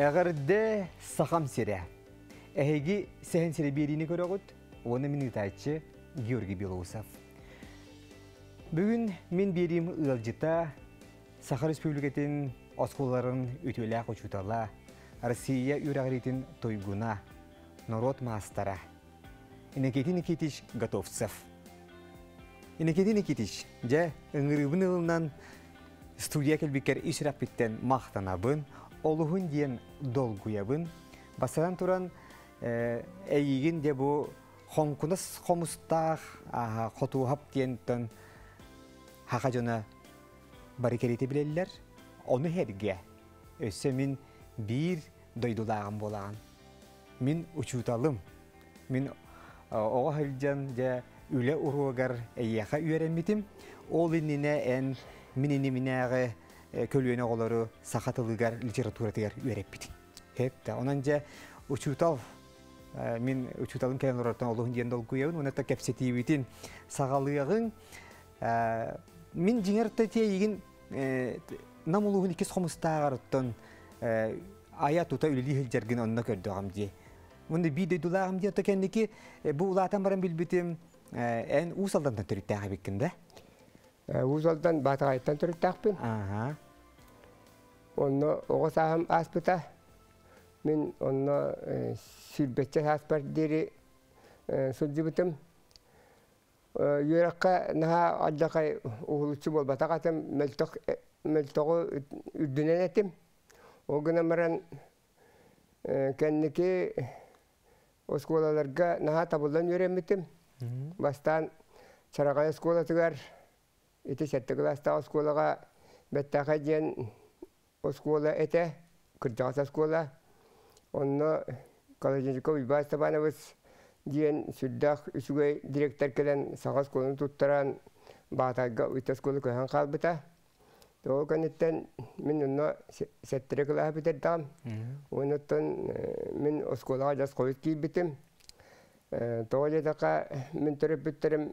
Әғірді сақам сере. Әйгі сәхін сере берейіне оны мені тайтшы Георгий Белоусов. Бүгін мен берим ұлжыта Сақар Республикетін осқоларын өтелі құчутала, Россия үрәғіретін тойгуна, народ мастара. Инекеті Никитич Готовцев. Инекеті Никитич, жа үңірібін ұлынан студия кәлбекер ишірап біттен олуһун диэн долгуябын басаран туран э, эйигин де бу хоңкунас хомустаах хотуухап диэнтон хаха жона барикерити билеллер ону херге өссө мин биир дойдулаагым болаан мин учуталым мин э, ого хөлжан же үле уругар эйяха үөремитим ол иннине эн мининиминеагэ көлүйені олары сақатылығар литературатығар үйреппіді. Хепті. Онан жа учутал, мен учуталын кәлін орартан олығын дейін долгу еуін, онатта кәпсеті еуітін сағалығын, мен жеңерті те егін намылуғын екес қомыстағарыттан ая тута үлілі хілдерген онына көрді оғам мунда Мұнды бейді дұлағым де, отта кәндекі бұл ұлатан барам эн ән ұсалдан түрікті да. Узалдан батағайттан түріттақпын. Ага. Онны оғы сағым аспыта. Мен онны сүйбетчес аспар дері сүрді бұтым. Юраққа наға аддақай ұғылычы бол батағатым мәлтоғы үрдінен әтім. Оғына маран кәннікі ұсколаларға наға табылдан үйремітім. Бастан чарағай осколатығар. Это сеттегі ласта осколаға бәттағы ден оскола әті, күрдіғас оскола. Онны Калажинжика Уйбастабанавыз ден сүрдіғақ үшігей директор келен сағас колын тұттыран бағатайға өйті осколы көйін қалбыта. Тоғы көніттен мен онны сеттері кілаға бітердам. Оныттан мен осколаға жас қойыз кейбітім. Тоғы жетаққа мен түріп бүттірім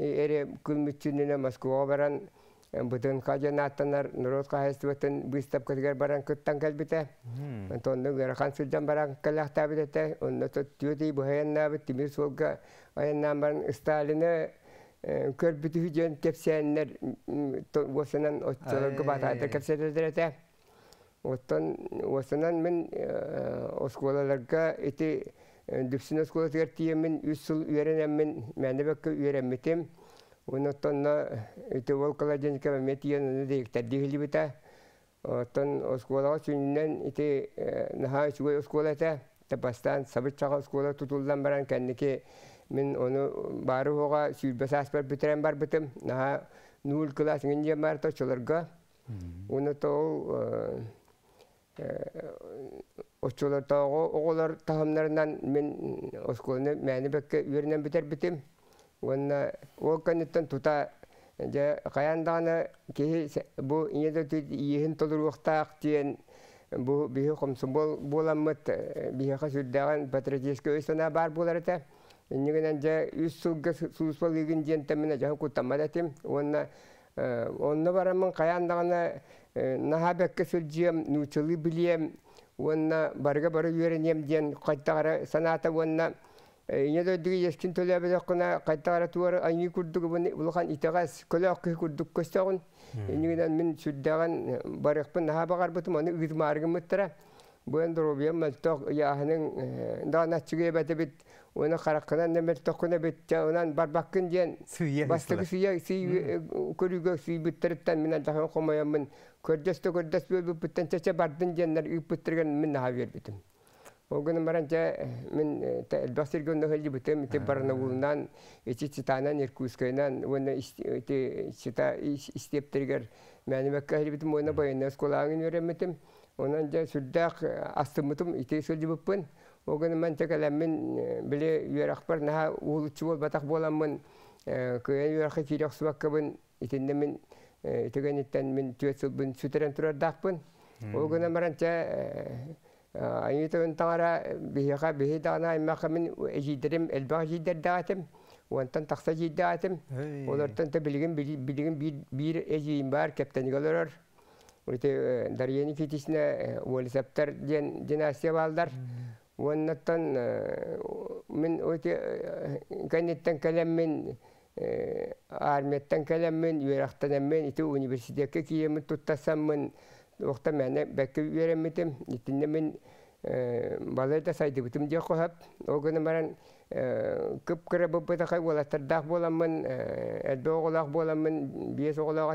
эре күлмүтчүнүнө Москва баран бүтін қажын аттанар нұрот қайысты өтін выставкадыгар баран кыттан кәлбіте тонны ғарақан сылдан баран кәлақта бітете онны тұттүйді бұхайанна біт тимир солға аяннан баран Сталины көрбіті хүден кепсәннер осынан отчылығы батады кепсәдердерете оттон осынан мен осколаларға эти дүпсін оскулатыгар тиемін үс сыл үйренемін мәні бәкке үйренметем онотонна үте ол колоденка ме тиен дектер дигилибита оттон оскулага сүннен ите наха үчүгөй оскулата тапастан сабытчага оскула тутулдан баран кәннеке мен оны бары хоға сүйбәсәс бар битәрән бар битем наха нул класс генде марта чоларга оны то Учулартағы э, оғылар тағымларынан мен э, осколыны мәні бәкке үйерінен бітер бітім. Онна ол көніттен тұта жа қаяндағына кейі бұл инеді түйді тұлыр толыруқтақ дейін бұл бейі қомсын бол боламыт э, бейіға сүрдіған патриотеске өз сана бар болар әті. Нігінен жа үш сұлғы сұлыс бол үйгін дейін тәміне жағын құттамады әтім. Онна Э, онны барамын қаяндағана э, наха бәкке сүлжием нучылы билием онна барга бары үйренем ден қайттағара саната онна э, не дойдығы ескін төләбілі құна қайттағара туары айни күрдігі бұлған итағас көлі аққы күрдік көстеғын. Негіден мен сүрдіған барықпын наха бағар бұтым, оны ұйдымарғы мұттыра. Бұын дұрубиен мәлтоқ яғының дана э, чүге бәді біт, оны қарақынан нәмір тоқына біт, онан барбаққын ден бастығы сүйе э, көрігі сүй бүттіріптен мен алдаған қомайамын. Көрдесті көрдес бөбі бүттен чәче бардын денлер үйіп бүттірген мен наға бер бітім. Ол күні маранча мен әлбәсір көнді бітім, те барына ұлынан, ете цитанан, еркуыскайнан, оны істептіргер мәнімәкке хөлі бітім, оны байына сколағын өремітім онан жа сүрдәк астымытым ите бар огын мен батак боламмын көен үйәрәккә кирәк субаккабын итенне мен итегенеттен мен таңара дағына аймақы әлбақ тақса дағатым, олардан та білген бір бар, Уйте э, Дарьяни китисне Уэлисаптар ден династия балдар. Уаннаттан э, мен өте, э, кәнеттен кәлем мен армияттан кәлем мен Өте, мен университетке киемін туттасам оқта мәне бәкі беремедім. Етінде мен балайда сайды бұтым де қоғап. Ол маран көп кірі бұп бұдақай олаттырдақ боламын, әлбе оғылақ боламын, бес оғылақ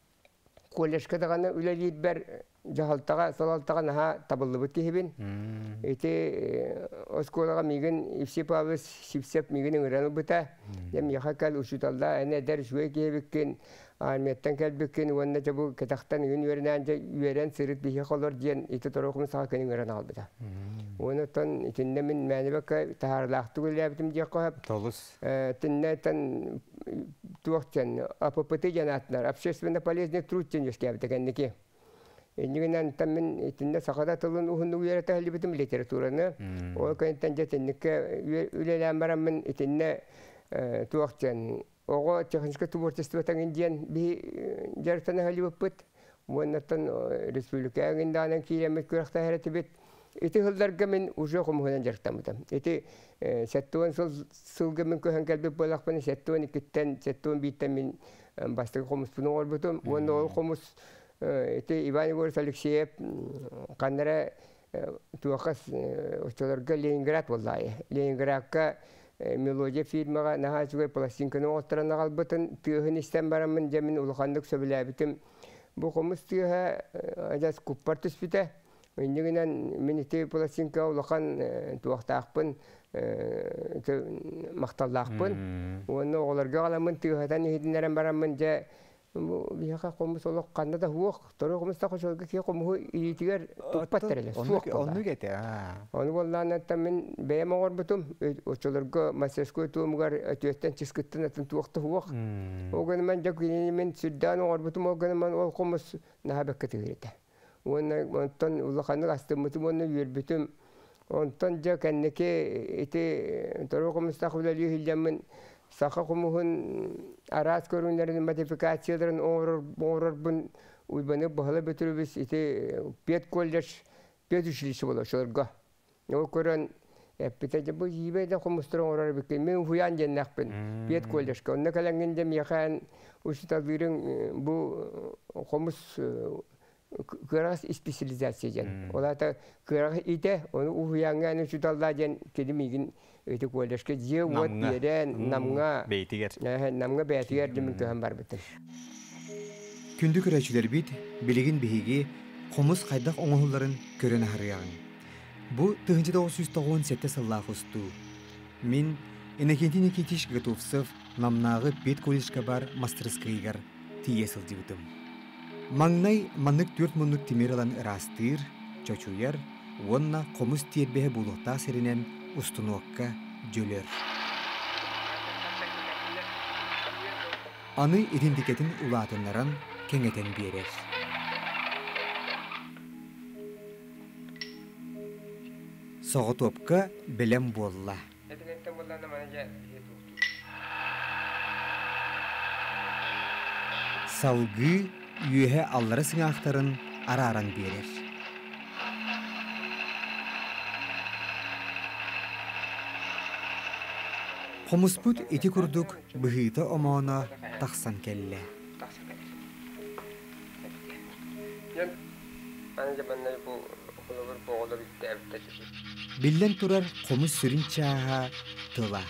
коллежка дагана үлелиит бер жахалтага солалтага наха табылыбыт кихибин эти э, осколага мигин ивсипабыз сипсеп мигин ыңыранылбыта дем яха кәл учуталда әне дәр жуэ кихибиккин Айметтен кәлбіккен уанна жабу кәтақтан үйін өрінен жа үйерен сырыт бихе қолыр дейін иті тұрықымын саға албыда. Оны мін мәні бәкі тағарлақты көлі әбітім общественно полезный литератураны. Ол Ого техничка тубортествотан диен би жартана халибыппыт. Уоннаттан республика Эти хылдарга мен уже хумхынан жартамытам. Эти сылга мен көһән кәлбе болакпын сәттуан икеттен мен ол хумус эти Иван Егорович Алексеев каннара Ленинград Ленинградка Э, мелодия фильмаға нахачугай пластинканы оқтырана қалбытын түйіғін істен барамын ұлғандық сөбілі әбітім. бұл қымыз тыыха э, ажас куппар түспіте Үндігінен түйі пластинка улухан э, туақтақпын мақталдақпын оны оларға қаламын тыыхатан үйдінерін барамын жа Биха кому солок қанда да хуок, тұры кому ста хошолга ки кому иитигер туппаттереле. Суок. Онну кете. Ону боллан аттан мен бэм огор ол кому нахабек кетигерете. Уна онтон улаханы астымытым сақа құмығын арас көріңдерін модификацияларын оңырырбын уйбаны бұғылы бітірібіз ите пет колледж пет училище болды шылырға ол көрін эппитеде бұл ебеде құмыстырын орар бікке мен хуян ден ақпын пет колледжге онна кәләнгенде мияқан учиталдырын э, бұл құмыс э, э, кырас специализация ден олата кырас ите оны ухуянга аны учиталда ден кедімигін өйті көлешке дие вот берен намға бейтигер намға бейтигер демен көһәм бар бит күндү көрәчилер бит билигин биһиги комус кайдак оңолларын көрөн арыягын бу 1997 сылла хусту мин энекенти никитиш готовцев намнагы бит бар мастерскыйгар тие дибитим маңнай манык төрт тимир тимералан ырастыр чочуяр уонна комус тербеһе булуктаа серинен устунуокка жөлер. аны ұлатынларын улаатыннаран кеңетен Соғы топқа білім болла. Салғы үйе аллары сыңақтарын аран берер. Хомуспут ити курдук быһыыта омоона тахсан келле. Биллен турар хомус сүрін чаға тыла.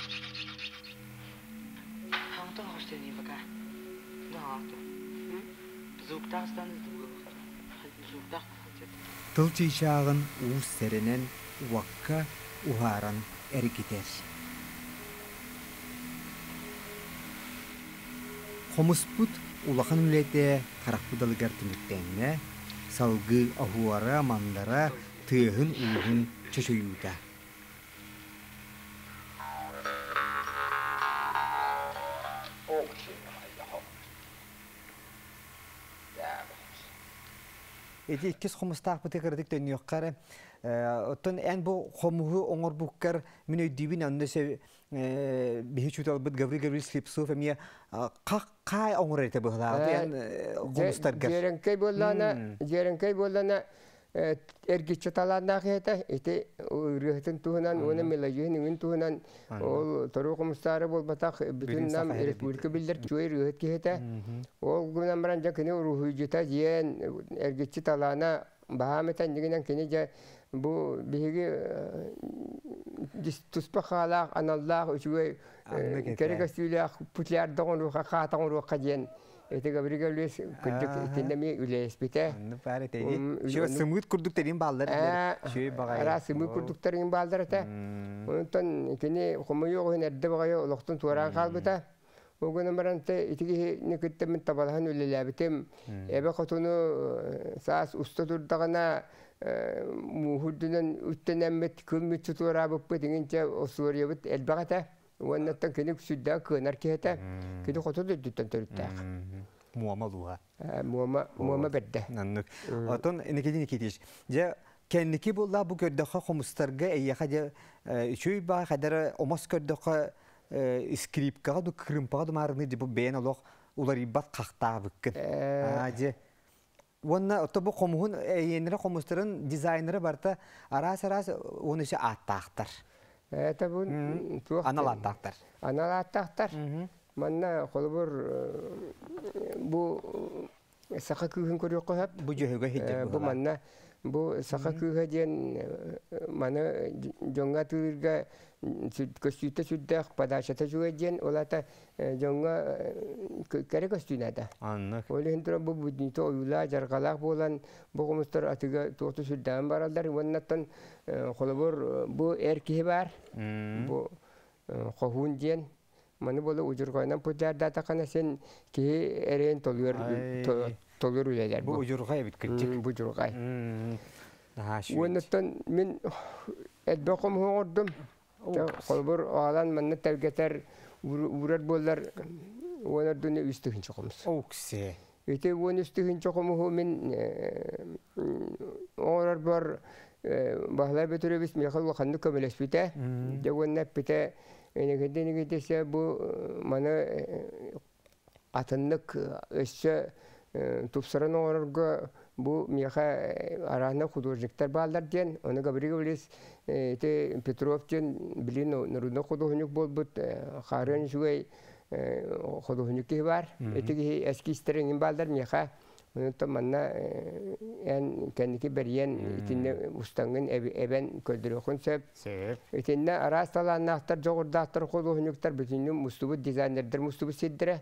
Тыл чейшағын уус сәрінен уаққа ухаран әрекетер. Хомуспут улахан үлете тарақпыдалыгар түміттәңіне, салгы ахуара мандара тыйыхын улуғын чөшөйүта. эти кис хомустах иккис хомустаах бутыкырдык төннүөхкары э, оттон эн бу хомуһу оңор буккар мен өйдүүбүн аннесе э, бихичуталбыт гаври гаври слепсов эмие э, как кай оңор эте быхлааты эн хомустаргер жеренкей боллана жеренкей боллана эргичче талааннаах иһэтэ ити үргэһэтин туһунан уона мелайыһын үҥүн туһунан ол тору кумустаары болбатах э, бүтүн нам республика билдер чуэ үргэһэт киһэтэ ол гунамран жа кини урухуйжута диэн эргичче талаана баамытан дигинен кини жа бу биһиги э, туспа хаалаах аналлаах үчүгэй э, керегастүүлээх путляар доҕонууха хаатаҕонууха диэн Это говорит, улес, күндік тендеме үлес біте. Ну, пәрі тейді. Шо сымыт күрдіктерін балдар. Ара сымыт күрдіктерін балдар та. Онтан кені құмы жоқ ойын әрді бағай олықтың туаран қалбыта. Оғын не итігі некіттімін табалған өлеләбітім. Әбі құтыны саас ұста тұрдағына мұхүрдінен үттенәмет көммет тұтуыра бұппы дегенше осуыр ебіт әлбәғата уаннаттан кини сүддә кынар киһэтэ кини хоту дөттөн төрүттәк муама луга муама муама беддә наннык отон энекедин китиш же кенники булла бу көрдөккө хомустарга эйяха же үчүй ба хадара омос көрдөккө скрипкага ду крымпага ду марыны бу бен олох улар иббат кахтаабыккын же Уонна отобу хомуһун эйенере хомустарын дизайнеры барта арас арас уон ише Это бун туох. Аналаттактар. Аналаттактар. Манна холбур э, бу э, саха күйгін көрек қойып. Бу жөһөгө хитте. Э, бу манна бу саха күйгө ден мана жонга түйргө көстүйті сүрдәк, падашата жүгеден, олата жоңға кәрі көстүйнәді. Аннық. Олығын болан, бұл тоқты баралдар. бұл бар, бұл Маны сен үлелер. Бұл бит мен Қолбур оғалан мәнні тәргетер үрер болдар онар дүні үстігін чоқымыз. Оксе. Өте он үстігін чоқымы мен э, оғар бар э, бағлар бөтіребіз мехал вақанды көмелес біте. Дегонна біте әнегенде эгедесе бұл э, маны атыннык үші тупсырын орорго бу miyaha arahına художниктер балдар ден, оны Гавриловлес те Петров ден билин нурудна художник болбут, харын жуэй художники бар. Этиги эски стеренгин балдар мияха Онута манна эн кәнеки бериен итинне устангын эбен көлдүрөхүн сөп. Итинне нахтар жогурдахтар, художниктер бүтүнүм мустубу дизайнердер мустубу сиддире.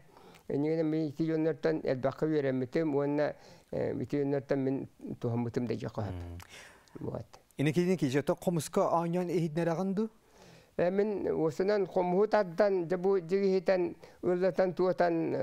Нигенен мен ити жоннорттан элбакка үйрәммитим, уонна ити жоннорттан мен тухаммытым да жақа. Вот. Инекидин кижето комуска аньян анян эхиднераганду? мин осынан комухутаддан жабу жигихитан ыллатан туатан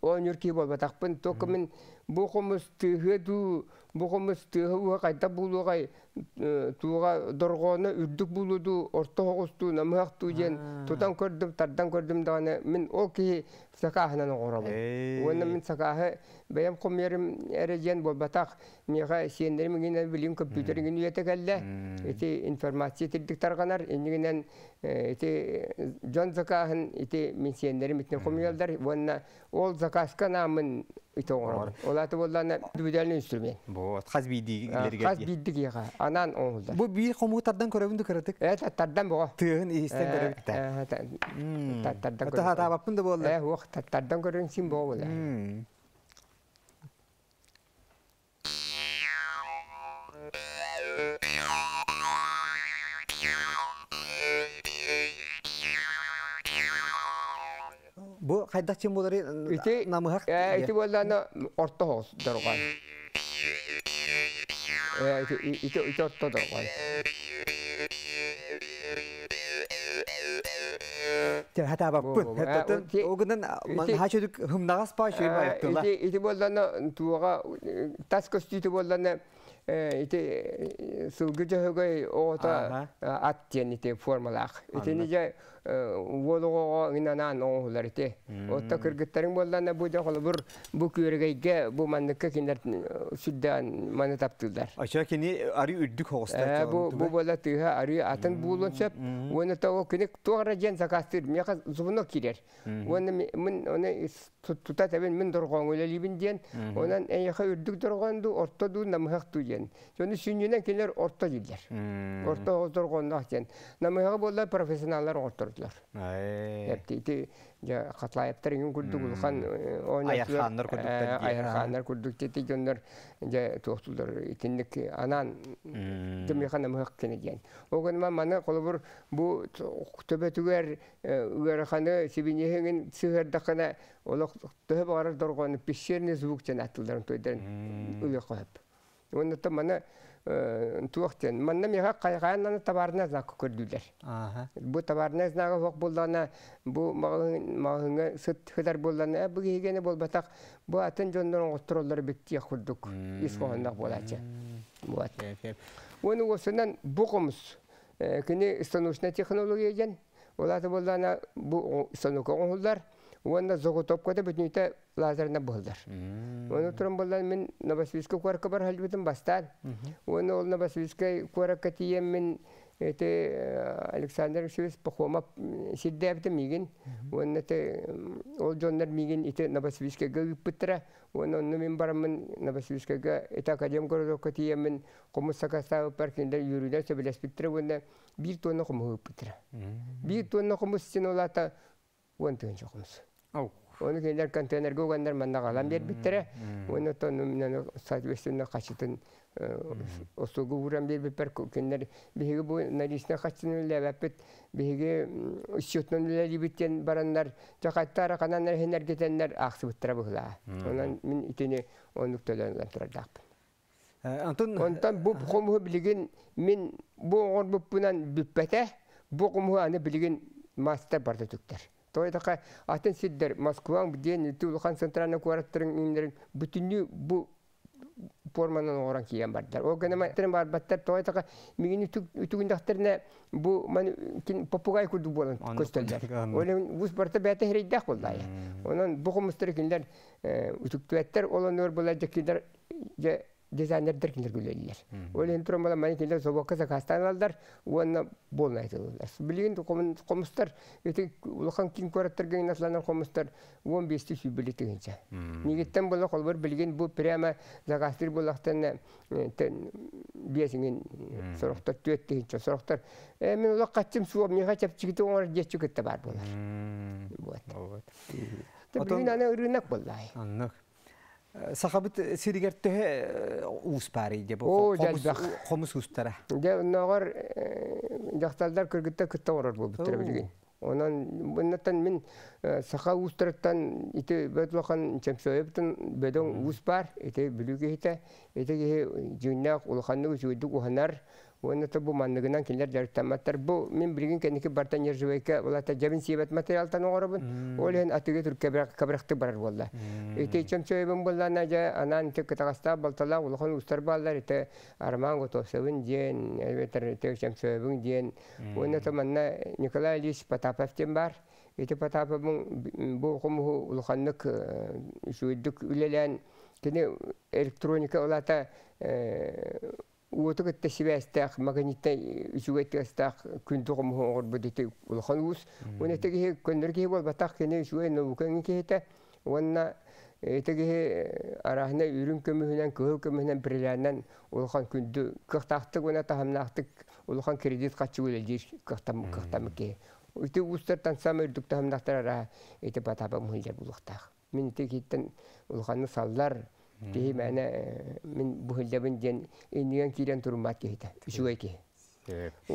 онюрки болбатакпын. Тока мин бу хомус тыһы ду бу хомус тыһы уа кайта булугай э, туга доргоны үрдүк булуду орто хогусту намах туен тутан көрдүм тардан көрдүм мен о ки сакахынан горам уна мен сакахы бәям комерим эрежен болбатак мега сендерим генә билим компьютерин эти информация тирдик тарганар энигенен эти э, жон закахын эти мен сендерим итне комиялдар ол заказка намын итоңор. Олаты болланы дүбүдәлне инструмент. Вот, хаз бидигилерге. Анан Бұл э, таттардан э, э, таттардан Bu haydak kim bolar? İti namı hak. İti bolar ne orta hos darıgan. İti iti iti orta darıgan. hata bak bu. Hatta o günden haçedük hımnagas paşıyor. İti ити сылгыжа хөгөй ота э, аттен ити формалах. Ити ниже э, волого гинанан оңулар ити. Отта кыргыттарың боллана бу жохол э, бур бу күргейге бу манныкка киндер сүддан маны таптылдар. Ача кини ары үддүк хогостар. Бу бу бола тыга ары атын булун сеп, оны тоо киник тоора жен закастыр, мека зубуно кирер. Оны мен оны тута табен мин доргоң өлелибин ден, онан эйха үрдүк доргонду, ортоду намхакту ден ден. Жоны сүнненен келер орта жилдер. Орта оздор қоннақ ден. Намайға болар профессионалдар отырдылар. Әптейті қатлайыптар ген күрдік ұлқан. Айырхандар күрдік. Ә, Айырхандар күрдік деті генлер тоқтылдар. Итіндік анан кімеға намайға кені ден. Оған ма мана қолыбыр бұ төбе түгер үйерханы себенехенген сығырдақына олық төбе бағарар дорғаны пешеріне звук жән атылдарын тойдарын үлі қойып. Оннаты мана э, туохтен. Манна мега кайгаан аны табарына знак көрдүләр. Бу табарына знагы хок булдана, бу магыңа сыт хыдар булдана, ә бу гигене болбатак, бу атын жоннорун готтурулар битти хурдук. Исхонда болачы. Вот. Оны осынан бугумс. Э, кини станочная технология ген. Олаты болдана бу станок оңулдар. Уонна зогутопкада бүтүнүтэ лазарына болдар. Оны мен Новосибирске бар халбытын бастар. Оны ол Новосибирске куарка те мен эте Александр Алексеевич Пахомов сиддебди Оны ол Новосибирске Оны оны мен барамын академ городокка тием мен Оны тонна кумуп Бир тонна Оны кейлер контейнерге оғандар маннағалам бербіттірі. Оны тоны мен соответственно қашытын э, осуғы ұрам бербіппер. Кендер бігі бұл нәресіне қашытын өлі әбәппіт. Бігі өлі барандар. хенер ақсы Онан мен үтіне оның бұл мен бұл то это той тақа атын сиддер Москваң ден тулхан центральный куараттырын иннерин бутыню бу форманан оран киен бардар. О гана мен бар баттар той тақа мигини үтүгүндактырна бу ман кин попугай курду болан көстөлдөр. Олен бус барта бәте хериддах булдай. Онан бу кумустыр кинлер э, үтүктүэттер олонор булай жекидер же дизайнер кинер гүлелер. Ол енді тұрмала мәне келер зобаққа закастан алдар, оны болмайды олар. Білген қомыстар, еті ұлқан кин көраттырген насланар қомыстар 15-ті сүйбілі тігінші. Негеттен болақ ол бір білген бұл прямо закастыр болақтан э, бесінген э, сұрақтар төт тігінші сұрақтар. «Э, мен олақ қатсым суап, мен қачап чекеті оңар дес чекетті бар болар. Вот. Білген ана үрінак болай. Сахабыт сиригерттөһе уус э, париде бу. Хомус устара. Де нагар жакталдар э, кыргытта кытта орор бу биттер билген. Онан буннаттан мин э, саха устараттан ите бөтлөкөн чемсөйөптүн бөдөң уус бар, ите билүүгө ите, ите жүйнөк улханны жүйдүк уханар. Уоннаты бу манныгынан кинлер дәрттаматтар. Бу мен білген кенеки бартан ержевеке улата жабин сибет материалтан оғарабын. Ол ен атыге тур кабрахты барар болла. Эте чем сөйбен болла нажа анан тек тағаста балтала улахан устар баллар эте арман готовсевин ден, элбетер тек чем сөйбен ден. Уоннаты манна Николай Ильич Потаповтен бар. Эте Потаповын бұл хумуху улаханнык жүйдік үлелен. Кені электроника улата Уотугатта сибәстәк, магнитта үсүгәттәстәк, күн тугым хоңгор бүдәте улхан ус. Уна бол кене кете. теге арахна үрүн көмөһүнән, көһө көмөһүнән бирләннән улхан күндү кыхтактык уна таһамнактык улхан кредит качы үле дир кыхтам кыхтам ке. Үтү устартан самыр дүк таһамнактара эте батабым хәлдә саллар, Тихи мәне мен бұхылдабын ген инген кирен тұрмат кейді, үшуге кейі.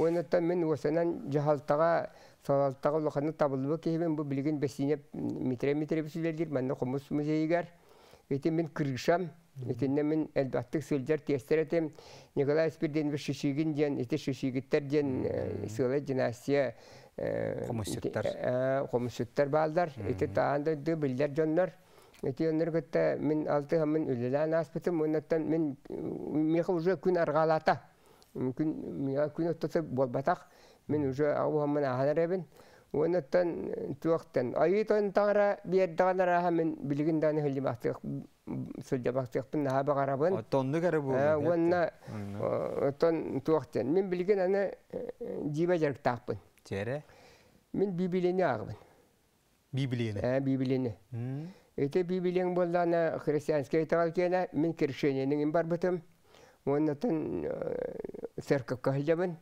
Оныттан мен осынан жахалтаға, салалтаға лоқаны табылыбы кейбен бұл білген бәсінеп метре-метре бүсілердер, мәнді қомыс музейгер. Ете мен кыргышам, Өтінне мен әлбәттік сөйлдер тестер әтем. Николай Спирден бір шешігін ден, еті шешігіттер ден, сөйлі династия қомысыттар балдар. Өте таанды ды білдер жонлар. Этионер гытта мен алты хамын үлелән аспыты мен уже күн арғалата Күн меха күн оттысы болбатак. мен уже ау хамын аханар эбен. Онаттан туақтан. Айы тон таңра биердағанара хамын билген даны хөлдемақтық. Сөлдемақтықпын кәрі бұл. Ә, тон туақтан. Мен билген аны дибе жарықтақпын. мен Ә, Эти Библияң болдана христианский айтығал кені, мен кершененің бар бұтым. Оннатын э, церковка хілдебін.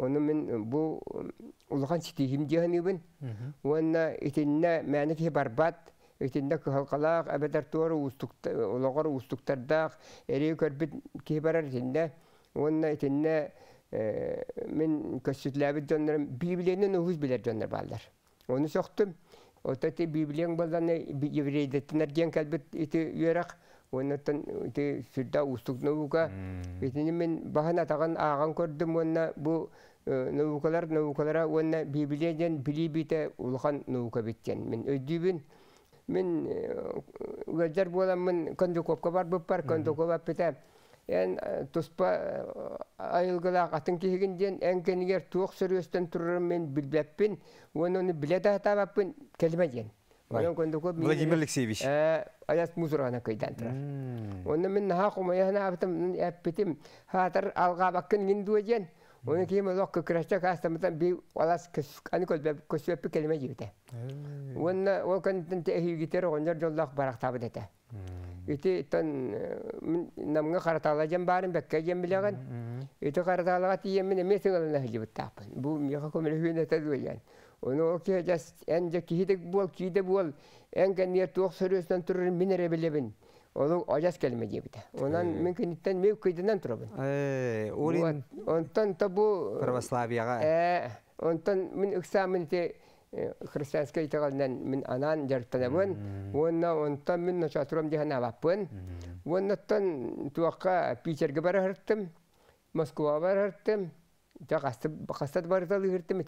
Оны мен бұл ұлған сетейім дегенебін. Онна етінне мәні ке барбат, Өтінде кыхалқалақ, әбәдәр туары ұлағар э, ұстықтардақ, әрі көрбіт ке барар етінде. Онна етінде э, мен көсітләбі жонларым, Библияның ұғыз білер жонлар балдар. Оны соқтым. Вот это Библиян баланы еврейдеттен әрген кәлбет еті үйерақ, оннаттан эти сюда устық наука. не мен бағын атаған ағын көрдім, онна бұл э, наукалар, наукалара, онна Библиядан били біте ұлған наука биткен, Мен өйдібін, мен өздар э, боламын көндікопқа бар бупар бар, көндікоп эн э, туспа э, айылгылаак атын киһигин диэн эн кенигер туох сөрүөстөн турурум мен билбеппин онуну биле да тааппын келме диэн Владимир Алексеевич. Э, Аяс музырана кайдан тора. Онны мен наха кумаяна аптым, эппитим, хатыр алга баккын Оның hmm. ki mi lok kıraşta kastamızdan bir olas көсіп anı kolbe kısvepi kelime ол Onunla o kanıtın tehiyi gitar onlar yollak barak tabi dete. Iti namga karatala барын barın bekke jem bilagan. Iti karatala gati yemine mesin alana hıcıbıt tapın. Bu miyaka Ол ажас келме дейді. Онан Ondan mümkün itten mevkidinden turabın. Orin. Ondan tabu. Pravoslaviyaga. E, мен min iksamın христианская анан жартанабын Онна онтан мен начатурам дихана абаппын. уоннаттан туаққа питерге бар хырттым москва бар хырттым қастат бардалы хырттым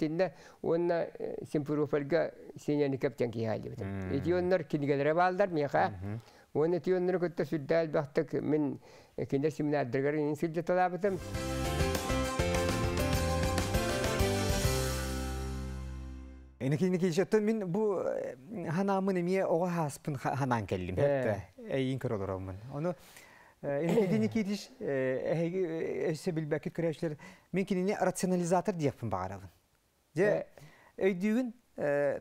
Оны түйінлері көтті сүрдәл бақтық, мен кендер семинардырғары ең сүрде талабытым. Энекини кишетті мен бу ханамын еме ога хаспын ханан келдим. Эйін көр олар олмын. Оны энекини кидиш әйгі өсі білбәкі күрәшілер мен кеніне рационализатор дейіппін бағарабын. Де өйдігін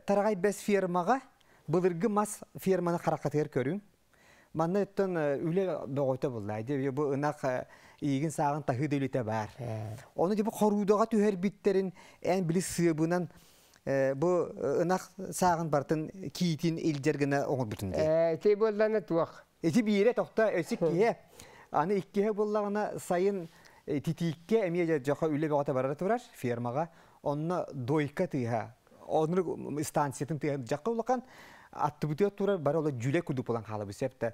тарагай бес фермага бұлырғы мас ферманы қарақатығыр көрім. Манны тон үле догойто булла. бұл ұнақ ынак сағын э, сагын тахы дөлүтө бар. Э. Оны дип хорудага түһөр биттерин эн били сыбынан э, бұл ұнақ сағын бартын киитин елдергіне оңур бүтүн. Э, те болдана туак. Эти бире өсік өсүк кие. Аны икке боллагына сайын титикке эмие жоха үле богата барат турар фермаға. Оны дойқа тыга. Онны станциятын тыга жаққа улакан аттыбытыа турар бар ол жүле күдүп болан халабы септе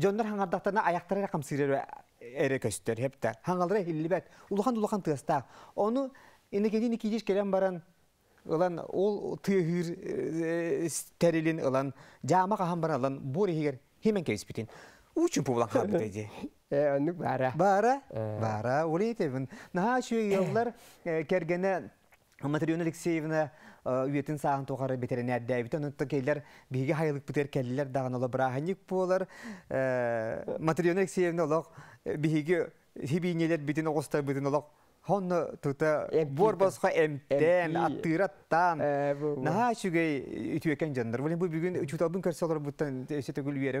жоннор хаңардатана аяктары ракам сырыр эре көстөр хепте хаңалдыра хиллибет улахан улахан тыаста ону энекедин икидиш келен баран ылан ол тыыхыр терилин ылан жаама кахан баран ылан бор эгер хемен кебиспитин учун публан хабытеди Э, бара. Бара? Бара. Улитебин. Наха шүй яллар кергене Материон Алексеевна э, үйетін сағын тоқары бетеріне әддәйбіт. Онытты кейлер бейге хайлық бітер кәлілер дағын олы бірағынник болар. Э, Матрина Алексеевна олық э, бейге хибейнелер бетін оғыстар бетін олық Honno tuta borbasqa emten attırattan. Eh, Naha şugey ütüyeken canlar. Bolin bu bugün çutabın karsalar buttan şete e, gül yere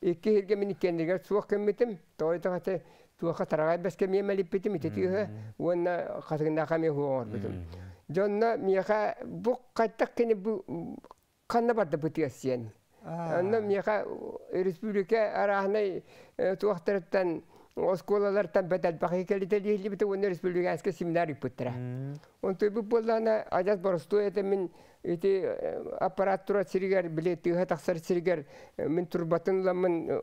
Икки хирге мин кендигер суох кеммитим, тойтага те туаха тарагай беске мие мелиппитим итетиһе, уонна хатыгында хами хуор битим. Жонна мияха бук кайтак кени бу канна барда бытыасен. Анна мияха республика арахнай туахтараттан Осколалардан бәдәл бақи келеді дейілі біті, оны республиканскі семинар үппіттіра. Он той бұл болдана, ажаз барысту әді мен эти э, аппаратура сиригер биле тыга тахсар сиригер э, мен ла мен э,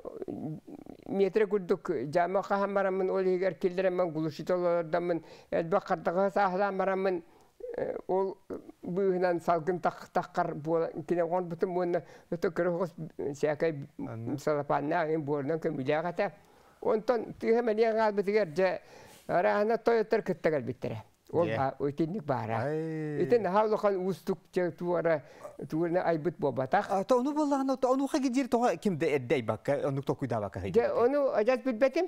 метре күрдүк жама кахамара мен ол егер келдере мен гулушитоларда мен элбакардага сахла мара мен ол быһынан салгын тақ таққар бола кине он бүтүн мөн өтө көрөгөс сякай салапанна эн борнан көмүлягата онтон тыһы мәния гаалбытыгар же араана тойотор кыттагал биттере ол үтінник бара итен хаулахан устук туара туурна айбыт бобатак то ону боллахан то онуха гидир тоха кимде эддей бакка онук токуйда бакка же ону ажат билбетим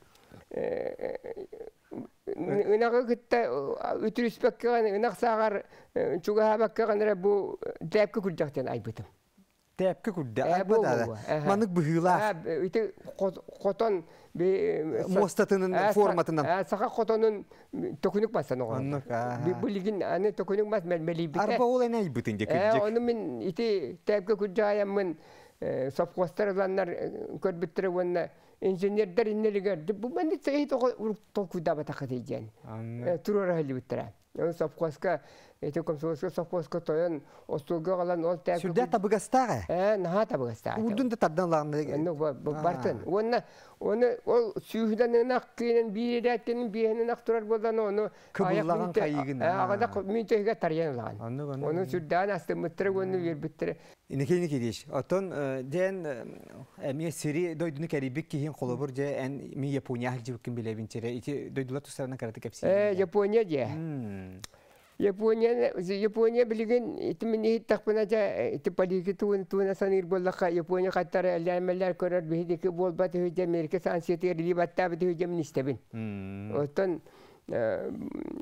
Үнағы э, күтті э, э, үтіріспәккіған, үнақ сағар чуғаһабаккіғанра бұ дәпкі күрдіқтен айбытым. Дәпкі күрді, айбытады. Манык бұғылақ. Үті қотон... Мостатының форматынан. Сақа қотонын төкінік бастан оған. Бұлігін аны төкінік бас мәлмәлей біті. Арба ол әне айбытын де күрдік. Оны мен үті дәпкі күрді аямын сопқостар ұланлар инженердер иннелигерди бу мен цехи то уртон куда батаха дейген турора хелибиттера совхозга эти комсомольский совхоз котоен остулга қалан ол тәк сүрдә табыгастага э наха табыгастага удын да тардан ланы ну бартын онна оны ол сүйһдән нак кенен бирәтен биһенен ак турар болдан оны кыбыллаган кайыгын агада мөйтегә тарьян лаган оны сүрдән асты мыттыр оны бер биттер инеке инеке диш отон ден эми сири дойдуны кәрибик киһин колобур же эн ми япония хәҗиб кем билебин тере ити дойдулар тусарына карата кепси э япония же Япония, Япония билген итминеһит тахпынача ити политики туын туына саныр боллақа Япония хаттары әлләмәлләр көрөр бихидики болба төһүдэ Америка сансиятер либатта төһүдэмин истебин. Оттон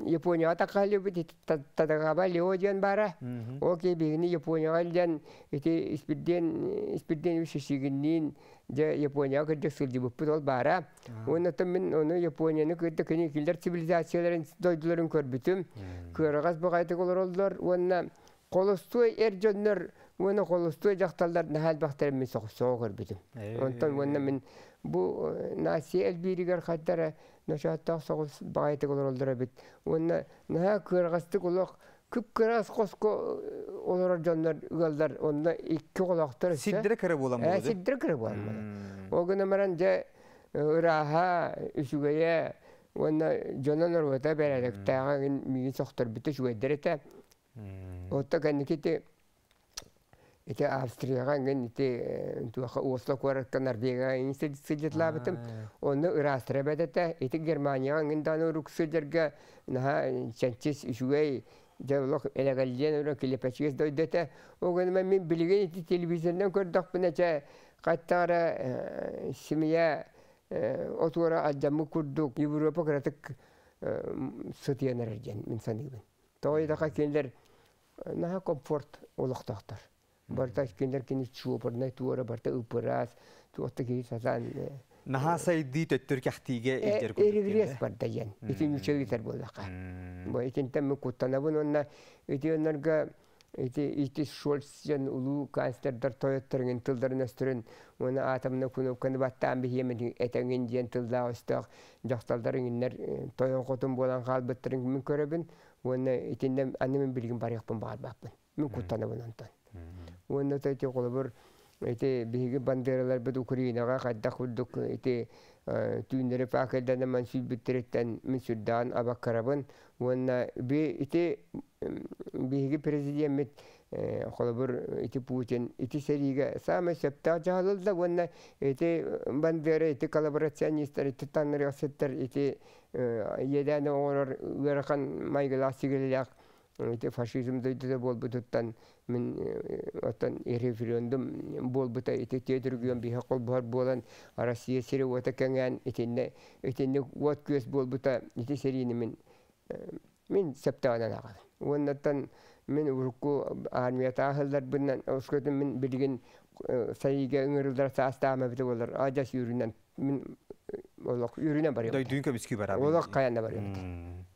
Япония атакалы бит тадагаба лео диен бара. О кебегини Япония алдан ити испирден испирден үшешигиннин же Япония кырдык сылдыбып бут ол бара. Онотон мен ону Японияны кырдык кини килдер цивилизацияларын дойдуларын көрбүтүм. Көрөгөз багайты олор олдор. Онна колостой әр жөннөр оны колостой жакталдардан хал бактар мен соксоо көрбүтүм. Онтон онна э. мен бу э, наси элбиригер хаттара ношаттак согул багайты олор олдор бит. Онна наа көрөгөздүк күпкірас қосқо э, олар жандар ыгалдар онда икки қолақтар сиддире кире болам ә, болды сиддире кире болам огына маран же ыраха э, үсүгөе онна жонон орвата беререк тага миги сохтор бите шугайдер эте австрияга ген ити жалылық элегалден өрі келепәчігіз дойдыта. Оғыныма мен білген еті телевизордан көрдік бұна жа қаттағара э, семья э, отуара аджамы күрдік. Европа қыратық э, сұтиян әрген мен санығын. Тоғайдаға кендер наға комфорт олықтақтар. Барта кендер кені чуы, барна барта ұпырас, туатта кейі сазан. Наха сайды төттөр кәхтиге элдер э, күтүп. Эригрес бар да ян. Итин үчө гитер болдука. Бу итин тем куттана бун онна итинлерге ити ити Шольц жан улуу канцлердер тоёттырын тылдарын өстүрүн оны атомна күнүп күнү баттан биемин этеңин жен тылда өстөк жокталдарын иннер э, тоён котун болан калбыттырын мин көрөбүн оны э, итиндем аны мен билген бар якпын бар бакпын. Мин куттана бун онтон. Оны тойти эти биһиги бандералар бит Украинага кайда курдук эти түүннери пакелдана ман сүлбүттереттен мин сүрдаан абаккарабын уонна би ити биһиги президент холобур эти Путин эти сериге самый септа жаалылда уонна эти бандера эти коллаборационисттер ити эти ити еляне оорор уэрхан майгаласигилляк эти фашизмды да болбутуттан мен бол референдум болбута эти тедүргөн қол колбар болан Россия сере ота кәңен итинне итинне вот көз болбута ити мен мен септаанан аға Оннаттан мен урку армия тағылдар бұннан ошкөтүн мен білген сайыга үңірілдар саастаама бите болар ажас мен олок юрүнөн барыйм. Дойдуйн көбүскү барабы. Олок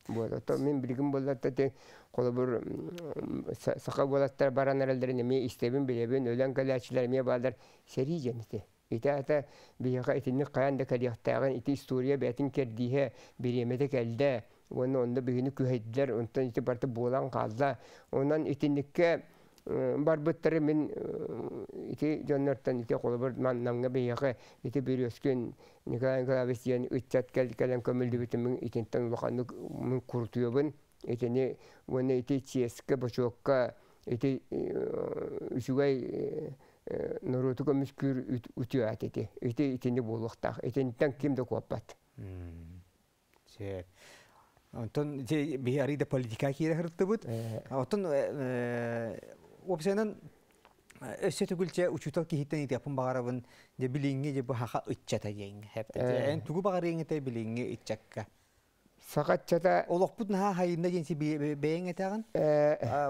Вот, мен билигин боллатта те қолы бур сака болаттар баран аралдарын мен истебин билебин өлөн калаачылар Ите ата бияка итинни каян история бетин кердиһе Оны барты болан Онан барбыттары мен э, ити жоннортан ити қолыбыр маннамға бейяқы ити бүйрөскөн Николай Николаевич үйтсат үтчат кәлкәлен көмілді бітімін итінтен лұқаны мен куртуебын итіне оны ити ческі бочуокка ити э, үсігай э, нұруту көміс күр үтіат ити ити итіне болуқтақ итінтен көппат арида политика кері бұд. Обсенен Өссе түгілче учутал кихиттен ите апын бағарабын, де билинге де бұ хақа үтчата дейін. Эн түгі бағар еңі те билинге үтчакка. Сағатчата... Олық бұд наға хайында генси бейін әтағын.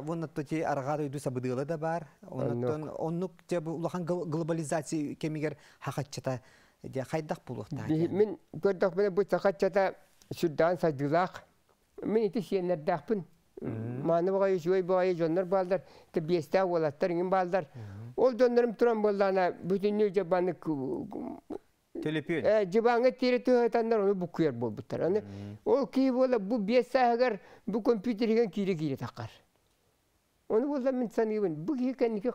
Вон атты те арғар үйді сабыдылы да бар. Оннық те ұлақан глобализация кемегер хақатчата де қайдақ булукта. Мен көрдөк мен бу сағатчата сүрдан садылақ. Мен ити сиенлерді ақпын. Маны бұғай жой бай балдар, ты бесте олаттар балдар. Ол тұрам болдана бүтін жабаны Жабаны тері оны Ол бола бұ бес сағығар бұ компьютерген Оны болда мен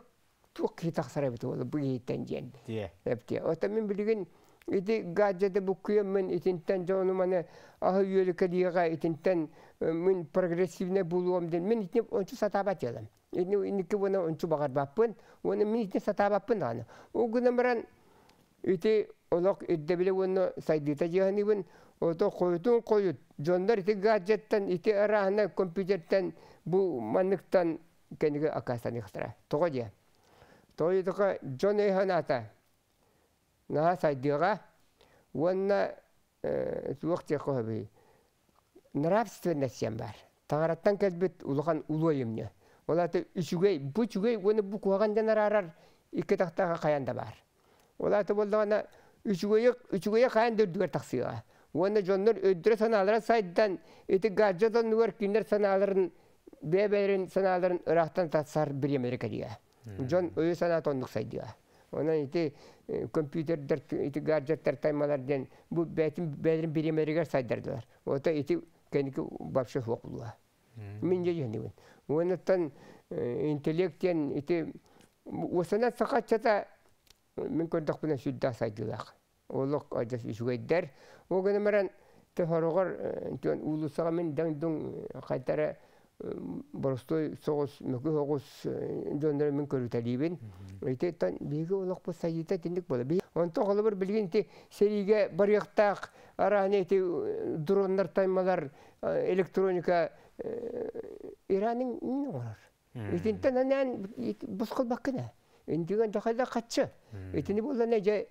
бұ мен Ити гаджеты буккуем мен итинтен жону мана ахы юрика дига итинтен э, мен прогрессивне булуам ден мен итне ончу сатаба телем. Итне иники вона ончу багар баппын, вона мен итне сатабаппын пын аны. О гына мран ити олок иддебиле вона сайдыта жиһани бин ото коютун коют. Жондар ити гаджеттен ити арахына компьютертен бу манныктан кенеге акасаны хтара. Тогодия. Тойтока жон эйханата наһа сайдыга уонна туох тиэхэ бар. Таңараттан кэлбит улахан Олаты үчүгэй, бу чүгэй, уоны бу куагандан арарар қаянда бар. Олаты болдағана саналарын, саналарын бір ديا Жон сайдыға. Онан ити компьютердер, ити гаджеттер таймаларден бу бәтин бәлерин сайдардылар. Ота ити кенеке бапшы хокулла. Мин же жендибин. Онаттан интеллектен ити осана сақат чата мен көрдік бұна сүдда сайдылақ. Олық ажас үшгейдер. Оғанымаран тұхарығыр улусаға мен дәңдің қайтара боростой соғыс мүкі соғыс жондар мен көрүтәлибин итеттен биге улак бу сайыта тиндик бола би онто холобор билген ти сериге барыяктак араны ти дрондар таймалар электроника иранын ин олар итентен анан бусқыл баккына интиген тахада катчы итини болла неже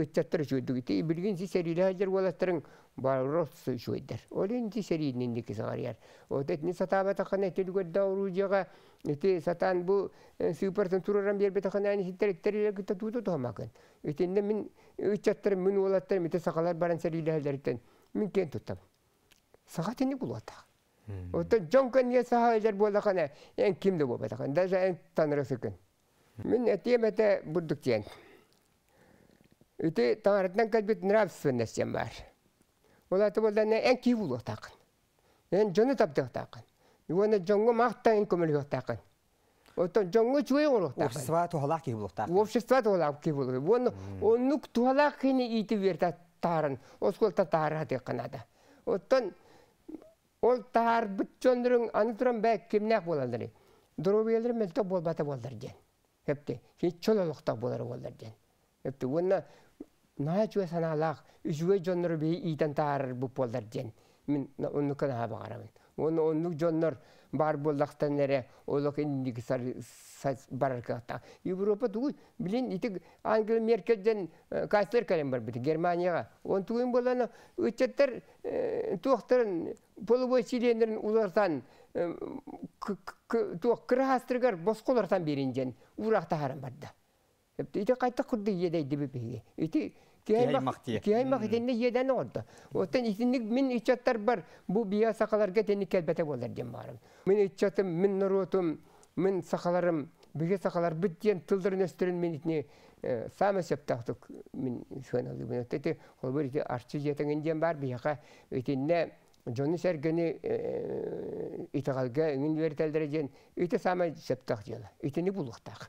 ыттаттар жүйдүгүтү билген си серилаажыр болаттарын баррос жүйдер олен си серинин дики саңарияр вот этни сатаба тахана телгөр дауружага эти сатан бу сыпартын тураран бербе тахана ани хиттеректерилер кытта тууту тохмакын итенде мин ыттаттар мин болатыр мите сакалар баран серилаажарыттен мин кен туттам саха тени кулуатак вот жонкен я сахаажар болакана эн кимде болбатакан даже эн танырасыкын мин этием эте бурдук тиен Үті таңардан кәлбет нравствен нәрсен бар. Ол аты болды әне ән кей бұл отақын. Ән жоны тапты отақын. Оны жоңғы мақтайын көмілі отақын. Отон жоңғы чуэй ол отақын. Общества туғалақ кей бұл отақын. Общества туғалақ кей бұл отақын. Оны туғалақ кейіне иті верді тарын. Осколта тары ады қынады. Отон ол тар бұт жөндірің аны тұран бәк кемнәк болалдыры. Дұрубелер мәлті болбаты болдар ден. Әпті, хет чолалықта болар болдар ден. Әпті, оны наа чуэ санаалаах үжүэ жоннор бии иитан таарар буп болдар диэн мин оннукан аабагарабын он оннук жоннор бар боллахтан эре олок индик барарката европа тугу билин итик ангела меркельден э, канцлер кален бар бит германияга он тугун болана өтчеттер э, туохтерин полубой силендерин улартан э, туох кырахастыргар босколартан беринжен урахта харан барда ити кайта курды едей дебепеге ити Киаймақ итенне едәне олды. Оттан итенник мен итчаттар бар, бұл бия сақаларға тенне кәлбәте болдар дем барым. Мен итчатым, мен нұротым, мен сақаларым, бүге сақалар біттен тылдырын өстірін мен итіне самы сөптақтық мен шуан алды. Мен оттеті ол бір ите арчы жетіңінден бар, бияқа үтінде жоны сәргені итіғалға үңін вертәлдірі жен, ите самы сөптақ жела, итені бұлықтақ.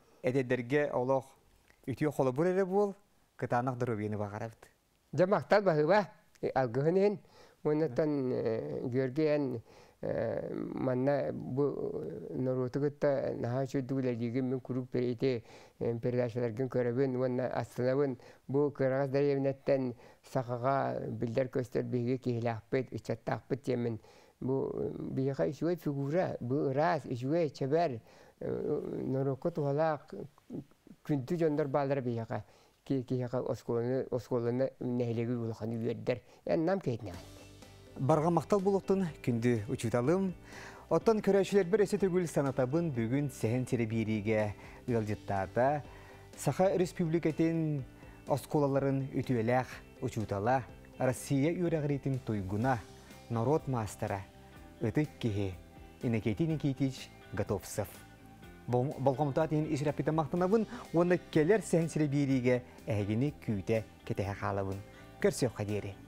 эдедерге олох үтүө холо бурере бол кытаанах дырубини багарабыт да мактал бахыба э, алгыхынен оннатан э, георгиян э, манна бу норутугутта наха чөйдүгүлердиги мен курук перейте передачаларгын көрөбүн уонна астынабын бу кырагыз даревнеттен сахага билдер көстөр биги кихилаахпыт ичаттаахпыт темин бу бияха ишуэ фигура бу ырас ишуэ чебер норокко тухалаах күнтү дьоннор баалара бияха кияха осколуна нэхилеги улахан үердер эннам кетнеган мактал булуктун күндү учуталым оттон бир эсе төгүл санатабын бүгүн сен теребириге ыалдьыттаата саха республикатын осколаларын үтүэлээх учутала россия үрэхритин туйгуна народ мастера ытык кихи инекетин никитич готовсов Болғомтатын ешіраппеті мақтанавын, оны келер сәңсірі бейріге әгіні күйті кетеғе қалабын. Көрсе қадері.